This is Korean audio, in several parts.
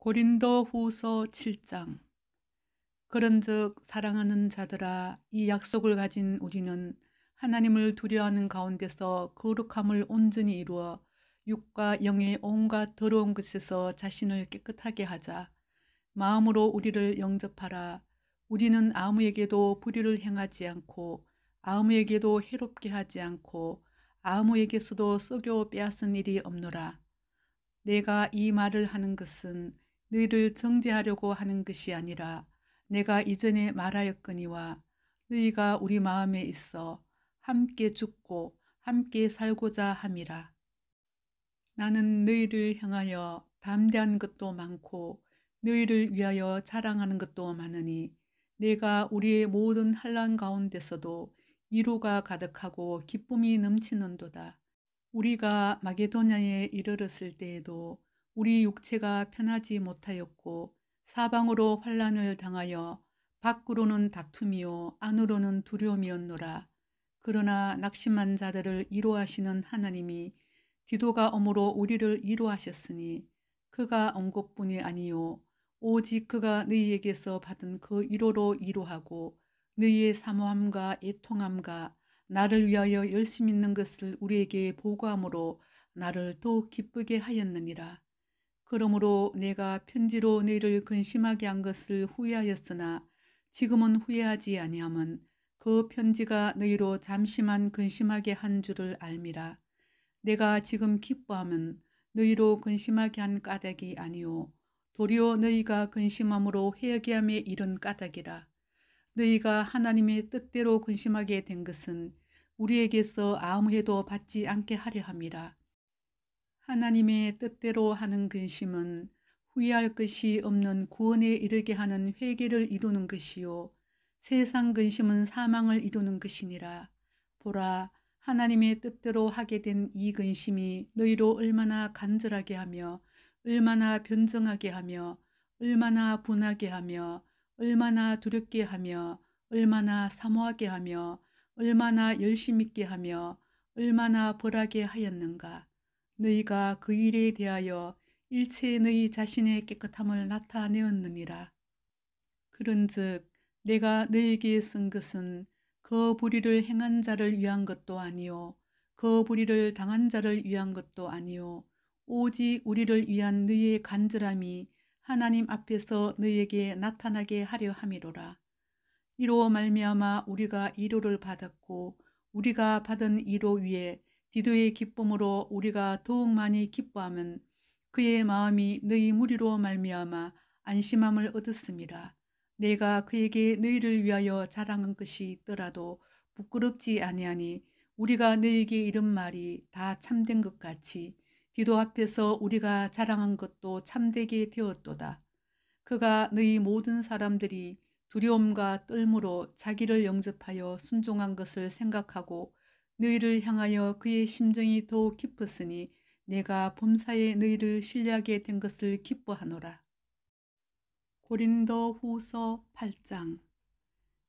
고린도후서 7장 그런즉 사랑하는 자들아 이 약속을 가진 우리는 하나님을 두려워하는 가운데서 거룩함을 온전히 이루어 육과 영의 온갖 더러운 것에서 자신을 깨끗하게 하자 마음으로 우리를 영접하라 우리는 아무에게도 불의를 행하지 않고 아무에게도 해롭게 하지 않고 아무에게서도 썩여 빼앗은 일이 없노라 내가 이 말을 하는 것은 너희를 정죄하려고 하는 것이 아니라 내가 이전에 말하였거니와 너희가 우리 마음에 있어 함께 죽고 함께 살고자 함이라. 나는 너희를 향하여 담대한 것도 많고 너희를 위하여 자랑하는 것도 많으니 내가 우리의 모든 한란 가운데서도 이로가 가득하고 기쁨이 넘치는도다. 우리가 마게도냐에 이르렀을 때에도 우리 육체가 편하지 못하였고 사방으로 환란을 당하여 밖으로는 다툼이요 안으로는 두려움이었노라. 그러나 낙심한 자들을 이로하시는 하나님이 기도가 엄으로 우리를 이로하셨으니 그가 온 것뿐이 아니요 오직 그가 너희에게서 받은 그 이로로 이로하고 너희의 사모함과 애통함과 나를 위하여 열심히 있는 것을 우리에게 보고함으로 나를 더욱 기쁘게 하였느니라. 그러므로 내가 편지로 너희를 근심하게 한 것을 후회하였으나 지금은 후회하지 아니함은 그 편지가 너희로 잠시만 근심하게 한 줄을 알미라. 내가 지금 기뻐함은 너희로 근심하게 한 까닭이 아니요 도리어 너희가 근심함으로 회개함에 이른 까닭이라. 너희가 하나님의 뜻대로 근심하게 된 것은 우리에게서 아무 해도 받지 않게 하려 함이라. 하나님의 뜻대로 하는 근심은 후회할 것이 없는 구원에 이르게 하는 회개를 이루는 것이요 세상 근심은 사망을 이루는 것이니라 보라 하나님의 뜻대로 하게 된 이 근심이 너희로 얼마나 간절하게 하며 얼마나 변정하게 하며 얼마나 분하게 하며 얼마나 두렵게 하며 얼마나 사모하게 하며 얼마나 열심 있게 하며 얼마나 벌하게 하였는가 너희가 그 일에 대하여 일체 너희 자신의 깨끗함을 나타내었느니라. 그런즉 내가 너희에게 쓴 것은 그 불의를 행한 자를 위한 것도 아니요 그 불의를 당한 자를 위한 것도 아니요 오직 우리를 위한 너희의 간절함이 하나님 앞에서 너희에게 나타나게 하려 함이로라. 이로 말미암아 우리가 이로를 받았고 우리가 받은 이로 위에 디도의 기쁨으로 우리가 더욱 많이 기뻐하면 그의 마음이 너희 무리로 말미암아 안심함을 얻었습니다. 내가 그에게 너희를 위하여 자랑한 것이 있더라도 부끄럽지 아니하니 우리가 너희에게 이런 말이 다 참된 것 같이 디도 앞에서 우리가 자랑한 것도 참되게 되었도다. 그가 너희 모든 사람들이 두려움과 떨므로 자기를 영접하여 순종한 것을 생각하고 너희를 향하여 그의 심정이 더욱 깊었으니 내가 범사에 너희를 신뢰하게 된 것을 기뻐하노라. 고린도 후서 8장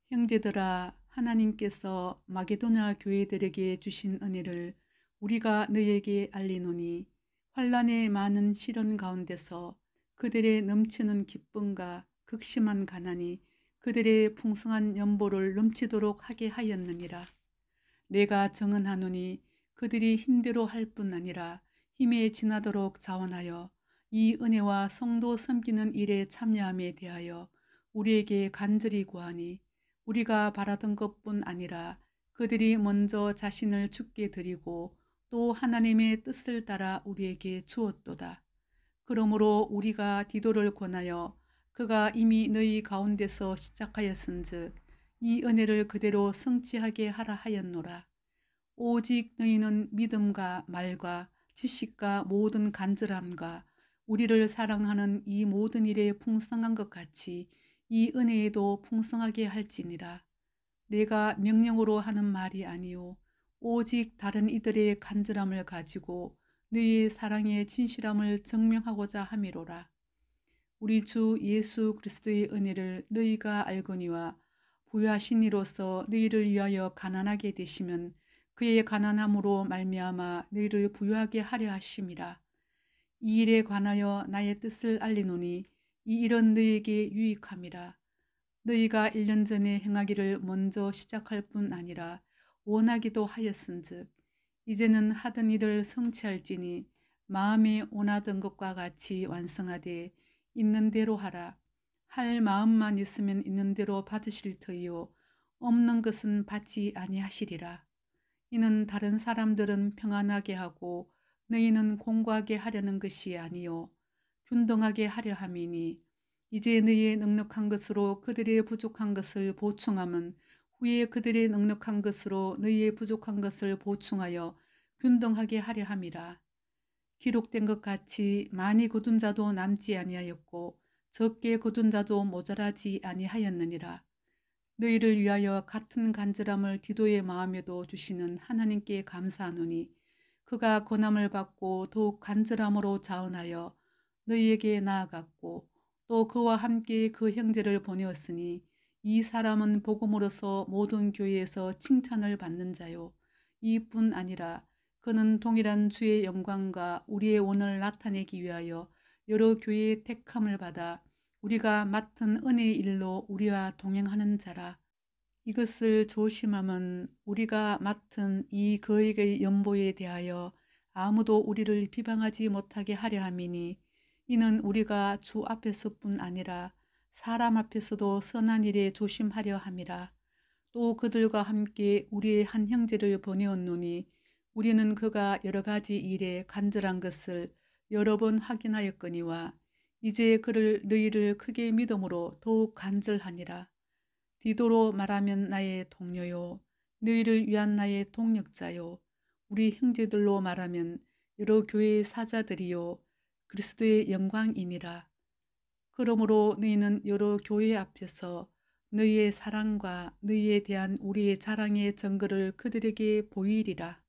형제들아 하나님께서 마게도냐 교회들에게 주신 은혜를 우리가 너희에게 알리노니 환란의 많은 시련 가운데서 그들의 넘치는 기쁨과 극심한 가난이 그들의 풍성한 연보를 넘치도록 하게 하였느니라. 내가 정은하노니 그들이 힘대로 할 뿐 아니라 힘에 지나도록 자원하여 이 은혜와 성도 섬기는 일에 참여함에 대하여 우리에게 간절히 구하니 우리가 바라던 것뿐 아니라 그들이 먼저 자신을 죽게 드리고 또 하나님의 뜻을 따라 우리에게 주었도다. 그러므로 우리가 디도를 권하여 그가 이미 너희 가운데서 시작하였은즉 이 은혜를 그대로 성취하게 하라 하였노라. 오직 너희는 믿음과 말과 지식과 모든 간절함과 우리를 사랑하는 이 모든 일에 풍성한 것 같이 이 은혜에도 풍성하게 할지니라. 내가 명령으로 하는 말이 아니요 오직 다른 이들의 간절함을 가지고 너희 사랑의 진실함을 증명하고자 함이로라. 우리 주 예수 그리스도의 은혜를 너희가 알거니와 부여하신 이로서 너희를 위하여 가난하게 되시면 그의 가난함으로 말미암아 너희를 부유하게 하려 하심이라. 이 일에 관하여 나의 뜻을 알리노니 이 일은 너희에게 유익함이라. 너희가 1년 전에 행하기를 먼저 시작할 뿐 아니라 원하기도 하였은즉 이제는 하던 일을 성취할지니 마음에 원하던 것과 같이 완성하되 있는 대로 하라. 할 마음만 있으면 있는 대로 받으실 터이요 없는 것은 받지 아니하시리라. 이는 다른 사람들은 평안하게 하고 너희는 공고하게 하려는 것이 아니요 균등하게 하려 함이니 이제 너희의 능력한 것으로 그들의 부족한 것을 보충함은 후에 그들의 능력한 것으로 너희의 부족한 것을 보충하여 균등하게 하려 함이라 기록된 것 같이 많이 거둔 자도 남지 아니하였고 적게 거둔 자도 모자라지 아니하였느니라 너희를 위하여 같은 간절함을 기도의 마음에도 주시는 하나님께 감사하노니 그가 고남을 받고 더욱 간절함으로 자원하여 너희에게 나아갔고 또 그와 함께 그 형제를 보내었으니 이 사람은 복음으로서 모든 교회에서 칭찬을 받는 자요 이뿐 아니라 그는 동일한 주의 영광과 우리의 원을 나타내기 위하여 여러 교회의 택함을 받아 우리가 맡은 은혜 일로 우리와 동행하는 자라 이것을 조심함은 우리가 맡은 이 거액의 연보에 대하여 아무도 우리를 비방하지 못하게 하려 함이니 이는 우리가 주 앞에서뿐 아니라 사람 앞에서도 선한 일에 조심하려 함이라 또 그들과 함께 우리의 한 형제를 보내었노니 우리는 그가 여러 가지 일에 간절한 것을 여러 번 확인하였거니와 이제 그를 너희를 크게 믿음으로 더욱 간절하니라. 디도로 말하면 나의 동료요. 너희를 위한 나의 동력자요. 우리 형제들로 말하면 여러 교회의 사자들이요. 그리스도의 영광이니라. 그러므로 너희는 여러 교회 앞에서 너희의 사랑과 너희에 대한 우리의 자랑의 증거를 그들에게 보이리라.